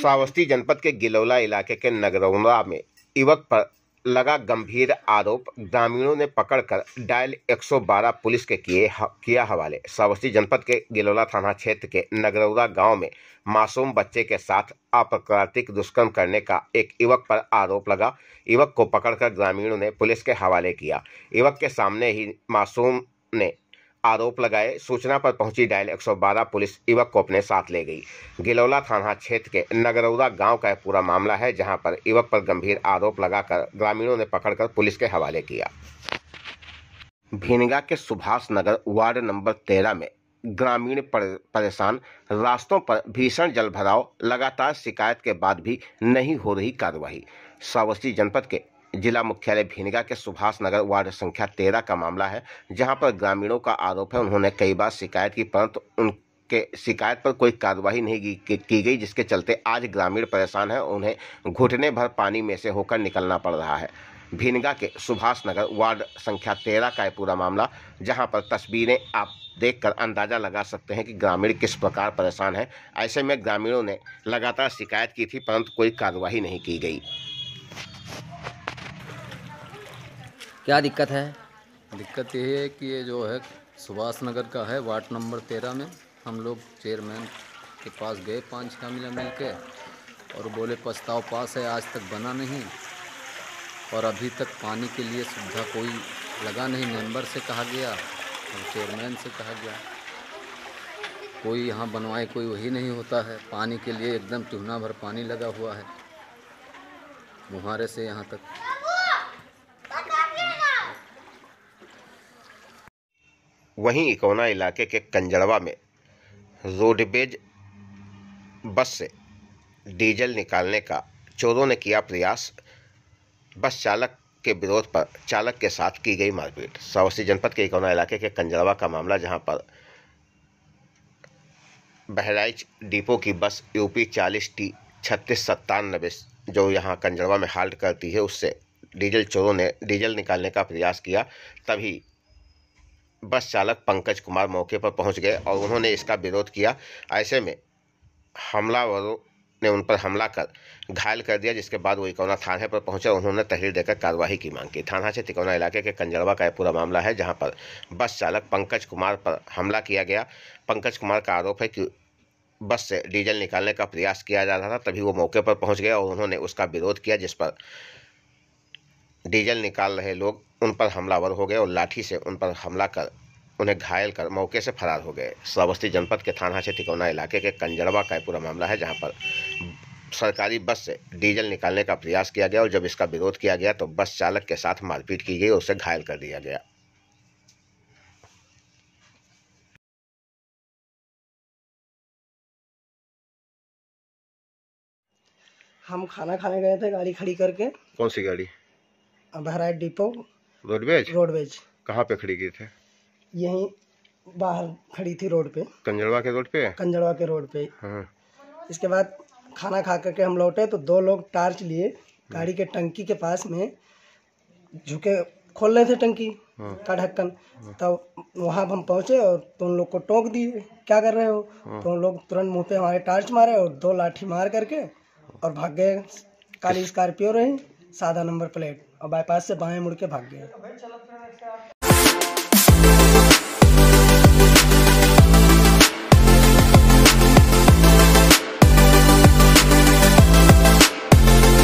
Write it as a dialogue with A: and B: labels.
A: श्रावस्ती जनपद के गिलौला इलाके के नगरौंदा में युवक पर लगा गंभीर आरोप ग्रामीणों ने पकड़कर डायल 112 पुलिस के किए किया हवाले श्रावस्ती जनपद के गिलौला थाना क्षेत्र के नगरौदा गांव में मासूम बच्चे के साथ अप्राकृतिक दुष्कर्म करने का एक युवक पर आरोप लगा युवक को पकड़कर ग्रामीणों ने पुलिस के हवाले किया युवक के सामने ही मासूम ने आरोप लगाए सूचना पर पहुंची डायल 112 पुलिस युवक को अपने साथ ले गई गिलौला थाना क्षेत्र के नगरौदा गांव का पूरा मामला है जहां पर युवक पर गंभीर आरोप लगाकर ग्रामीणों ने पकड़कर पुलिस के हवाले किया भिनगा के सुभाष नगर वार्ड नंबर तेरह में ग्रामीण परेशान रास्तों पर भीषण जलभराव लगातार शिकायत के बाद भी नहीं हो रही कार्रवाई सावस्ती जनपद के जिला मुख्यालय भीनगा के सुभाष नगर वार्ड संख्या तेरह का मामला है जहां पर ग्रामीणों का आरोप है उन्होंने कई बार शिकायत की परंतु उनके शिकायत पर कोई कार्रवाई नहीं की गई जिसके चलते आज ग्रामीण परेशान है उन्हें घुटने भर पानी में से होकर निकलना पड़ रहा है भीनगा के सुभाष नगर वार्ड संख्या तेरह का पूरा मामला जहां पर तस्वीरें आप देखकर अंदाज़ा लगा सकते हैं कि ग्रामीण किस प्रकार परेशान है ऐसे में ग्रामीणों ने लगातार शिकायत की थी परंतु कोई कार्रवाई नहीं की गई
B: क्या दिक्कत है दिक्कत ये है कि ये जो है सुभाष नगर का है वार्ड नंबर तेरह में हम लोग चेयरमैन के पास गए पाँच का मिला मिल के और बोले पछताव पास है आज तक बना नहीं और अभी तक पानी के लिए सुविधा कोई लगा नहीं मेंबर से कहा गया और चेयरमैन से कहा गया कोई यहाँ बनवाए कोई वही नहीं होता है पानी के लिए एकदम चूहना भर पानी लगा हुआ है
A: मुहारे से यहाँ तक वहीं इकोना इलाके के कंजड़वा में रोडवेज बस से डीजल निकालने का चोरों ने किया प्रयास बस चालक के विरोध पर चालक के साथ की गई मारपीट सावसी जनपद के इकोना इलाके के कंजड़वा का मामला जहां पर बहराइच डिपो की बस यूपी चालीस टी छत्तीस सत्तानबे जो यहां कंजड़वा में हाल्ट करती है उससे डीजल चोरों ने डीजल निकालने का प्रयास किया तभी बस चालक पंकज कुमार मौके पर पहुंच गए और उन्होंने इसका विरोध किया ऐसे में हमलावरों ने उन पर हमला कर घायल कर दिया जिसके बाद वो इकौना थाने पर पहुंचा उन्होंने तहरीर देकर कार्रवाई की मांग की थाना से तिकौना इलाके के कंजरवा का यह पूरा मामला है जहां पर बस चालक पंकज कुमार पर हमला किया गया पंकज कुमार का आरोप है कि बस से डीजल निकालने का प्रयास किया जा रहा था तभी वो मौके पर पहुँच गया और उन्होंने उसका विरोध किया जिस पर डीजल निकाल रहे लोग उन पर हमलावर हो गए और लाठी से उन पर हमला कर उन्हें घायल कर मौके से फरार हो गए श्रावस्ती जनपद के थाना से तिकोना इलाके के कंजड़वा का पूरा मामला है जहां पर सरकारी बस से डीजल निकालने का प्रयास किया गया और जब इसका विरोध किया गया तो बस चालक के साथ मारपीट की गई और उसे घायल कर दिया गया
B: हम खाना खाने गए थे गाड़ी खड़ी करके
A: कौन सी गाड़ी
C: भराई डिपो
A: रोडवेज रोडवेज कहाँ पे खड़ी की थी
C: यही बाहर खड़ी थी रोड पे
A: कंजड़वा के रोड पे
C: कंजड़वा के रोड पे हाँ। इसके बाद खाना खा करके हम लौटे तो दो लोग टार्च लिए गाड़ी के टंकी के पास में झुके खोल रहे थे टंकी हाँ। का ढक्कन तब तो वहाँ हम पहुँचे और तो उन लोग को टोक दिए क्या कर रहे हो हाँ। तो उन लोग तुरंत मुँह पे हमारे टार्च मारे और दो लाठी मार करके और भाग गए काली स्कॉर्पियो रही सादा नंबर प्लेट और बाईपास से बाएं मुड़ के भाग गया तो